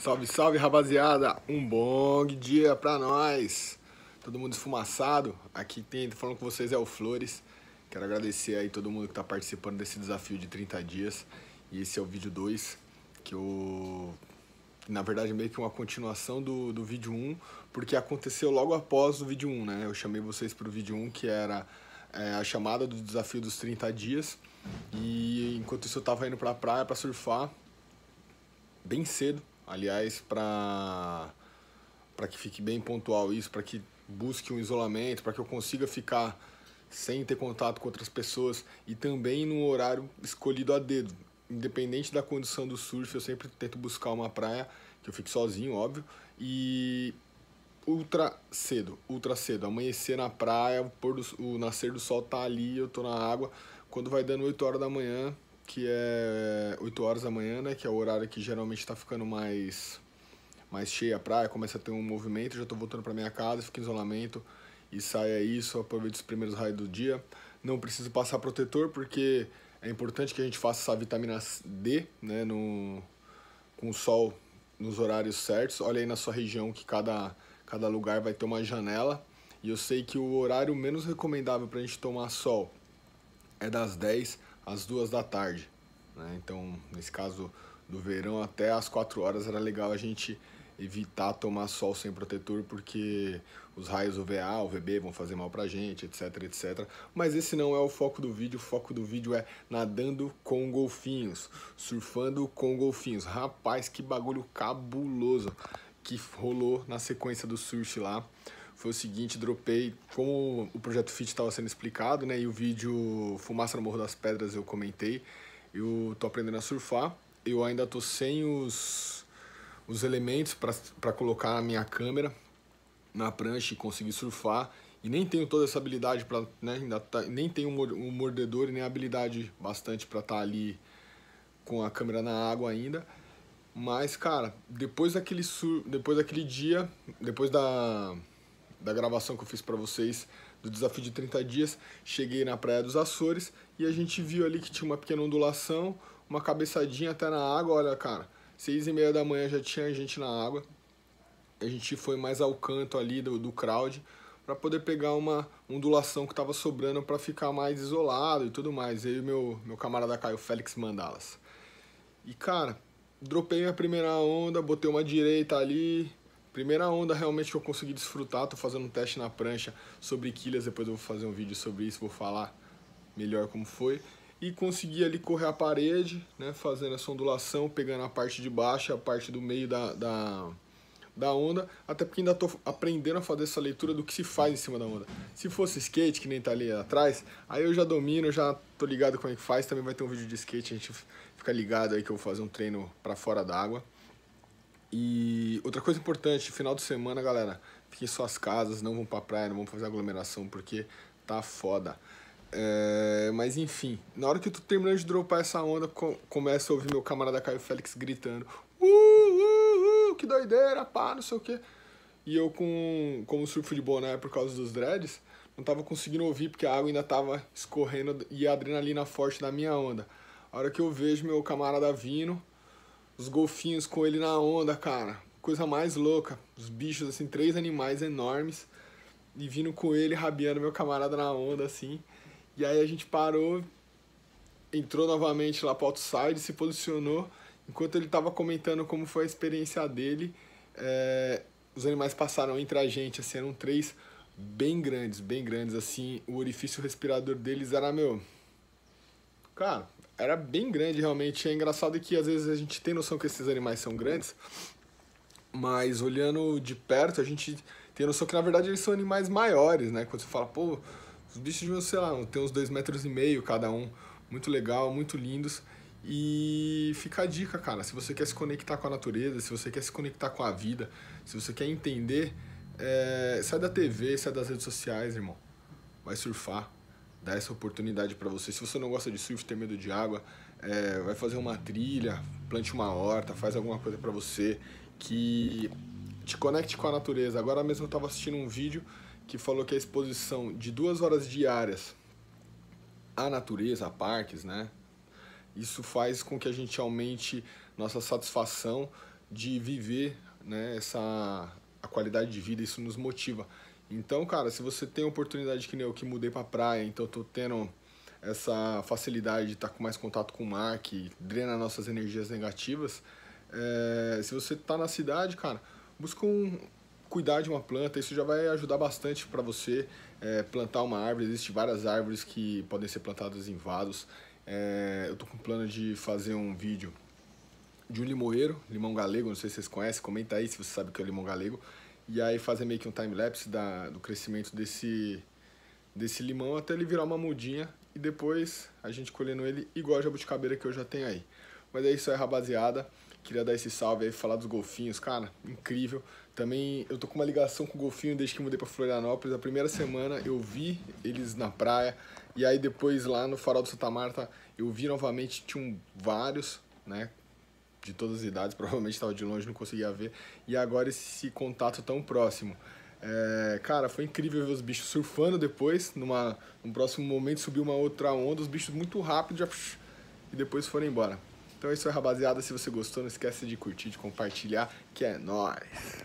Salve, salve, rapaziada! Um bom dia pra nós! Todo mundo esfumaçado. Aqui tem, tá falando com vocês é o Flores. Quero agradecer aí todo mundo que tá participando desse desafio de 30 dias. E esse é o vídeo 2, que eu... Na verdade, meio que uma continuação do, do vídeo 1, um, porque aconteceu logo após o vídeo 1, um, né? Eu chamei vocês pro vídeo 1, um, que era é, a chamada do desafio dos 30 dias. E enquanto isso eu tava indo pra praia pra surfar, bem cedo, Aliás, para para que fique bem pontual isso, para que busque um isolamento, para que eu consiga ficar sem ter contato com outras pessoas e também num horário escolhido a dedo. Independente da condição do surf, eu sempre tento buscar uma praia que eu fique sozinho, óbvio, e ultra cedo, ultra cedo, amanhecer na praia, o, pôr do, o nascer do sol tá ali, eu tô na água, quando vai dando 8 horas da manhã, que é 8 é, horas da manhã, né? Que é o horário que geralmente tá ficando mais, mais cheia a praia, começa a ter um movimento. Já tô voltando pra minha casa, fico em isolamento e saio aí, só aproveito os primeiros raios do dia. Não preciso passar protetor porque é importante que a gente faça essa vitamina D, né? No, com o sol nos horários certos. Olha aí na sua região que cada, cada lugar vai ter uma janela. E eu sei que o horário menos recomendável para a gente tomar sol é das 10 às duas da tarde. Né? Então, nesse caso do verão, até às quatro horas era legal a gente evitar tomar sol sem protetor porque os raios UVA, UVB vão fazer mal pra gente, etc, etc. Mas esse não é o foco do vídeo, o foco do vídeo é nadando com golfinhos, surfando com golfinhos. Rapaz, que bagulho cabuloso que rolou na sequência do surf lá foi o seguinte, dropei como o projeto FIT estava sendo explicado, né? E o vídeo Fumaça no Morro das Pedras eu comentei. Eu tô aprendendo a surfar. Eu ainda tô sem os, os elementos para colocar a minha câmera na prancha e conseguir surfar. E nem tenho toda essa habilidade para, né? Ainda tá, nem tenho um mordedor e nem habilidade bastante para estar tá ali com a câmera na água ainda. Mas, cara, depois daquele sur... depois daquele dia, depois da da gravação que eu fiz para vocês do desafio de 30 dias, cheguei na Praia dos Açores e a gente viu ali que tinha uma pequena ondulação, uma cabeçadinha até na água, olha cara, seis e meia da manhã já tinha gente na água, a gente foi mais ao canto ali do, do crowd para poder pegar uma ondulação que estava sobrando para ficar mais isolado e tudo mais, e meu, meu camarada Caio Félix Mandalas. E cara, dropei a primeira onda, botei uma direita ali, Primeira onda realmente que eu consegui desfrutar, tô fazendo um teste na prancha sobre quilhas, depois eu vou fazer um vídeo sobre isso, vou falar melhor como foi. E consegui ali correr a parede, né, fazendo essa ondulação, pegando a parte de baixo, a parte do meio da, da, da onda, até porque ainda estou aprendendo a fazer essa leitura do que se faz em cima da onda. Se fosse skate, que nem tá ali atrás, aí eu já domino, já tô ligado como é que faz, também vai ter um vídeo de skate, a gente fica ligado aí que eu vou fazer um treino para fora d'água. água. E outra coisa importante, final de semana, galera, fiquem em suas casas, não vão pra praia, não vão fazer aglomeração, porque tá foda. É, mas enfim, na hora que tu terminando de dropar essa onda, com, começa a ouvir meu camarada Caio Félix gritando: uh, uh, uh, uh que doideira, pá, não sei o que. E eu, com, como surfo de boné por causa dos dreads, não tava conseguindo ouvir porque a água ainda tava escorrendo e a adrenalina forte da minha onda. A hora que eu vejo meu camarada vindo, os golfinhos com ele na onda, cara. Coisa mais louca. Os bichos, assim, três animais enormes. E vindo com ele, rabiando meu camarada na onda, assim. E aí a gente parou, entrou novamente lá pro outside, se posicionou. Enquanto ele tava comentando como foi a experiência dele, é, os animais passaram entre a gente, assim, eram três bem grandes, bem grandes, assim. O orifício respirador deles era, meu, Cara, era bem grande realmente. É engraçado que às vezes a gente tem noção que esses animais são grandes, mas olhando de perto a gente tem noção que na verdade eles são animais maiores, né? Quando você fala, pô, os bichos deviam, sei lá, tem uns dois metros e meio cada um. Muito legal, muito lindos. E fica a dica, cara. Se você quer se conectar com a natureza, se você quer se conectar com a vida, se você quer entender, é... sai da TV, sai das redes sociais, irmão. Vai surfar dar essa oportunidade para você. Se você não gosta de surf, tem medo de água, é, vai fazer uma trilha, plante uma horta, faz alguma coisa para você que te conecte com a natureza. Agora mesmo eu estava assistindo um vídeo que falou que a exposição de duas horas diárias à natureza, a parques, né? Isso faz com que a gente aumente nossa satisfação de viver né, essa, a qualidade de vida, isso nos motiva. Então, cara, se você tem oportunidade que nem eu que mudei pra praia, então tô tendo essa facilidade de estar tá com mais contato com o mar, que drena nossas energias negativas. É, se você tá na cidade, cara, busca um, cuidar de uma planta, isso já vai ajudar bastante para você é, plantar uma árvore. Existem várias árvores que podem ser plantadas em vasos. É, eu tô com plano de fazer um vídeo de um limoeiro, limão galego, não sei se vocês conhecem, comenta aí se você sabe o que é limão galego e aí fazer meio que um time-lapse do crescimento desse, desse limão até ele virar uma mudinha e depois a gente colhendo ele igual a jabuticabeira que eu já tenho aí. Mas é isso aí, rapaziada. Queria dar esse salve aí, falar dos golfinhos, cara, incrível. Também eu tô com uma ligação com o golfinho desde que mudei para Florianópolis. A primeira semana eu vi eles na praia e aí depois lá no Farol do Santa Marta eu vi novamente, tinham vários, né? de todas as idades, provavelmente estava de longe, não conseguia ver, e agora esse contato tão próximo. É, cara, foi incrível ver os bichos surfando depois, numa, num próximo momento subiu uma outra onda, os bichos muito rápido já, e depois foram embora. Então é isso aí, rapaziada. Se você gostou, não esquece de curtir, de compartilhar, que é nóis!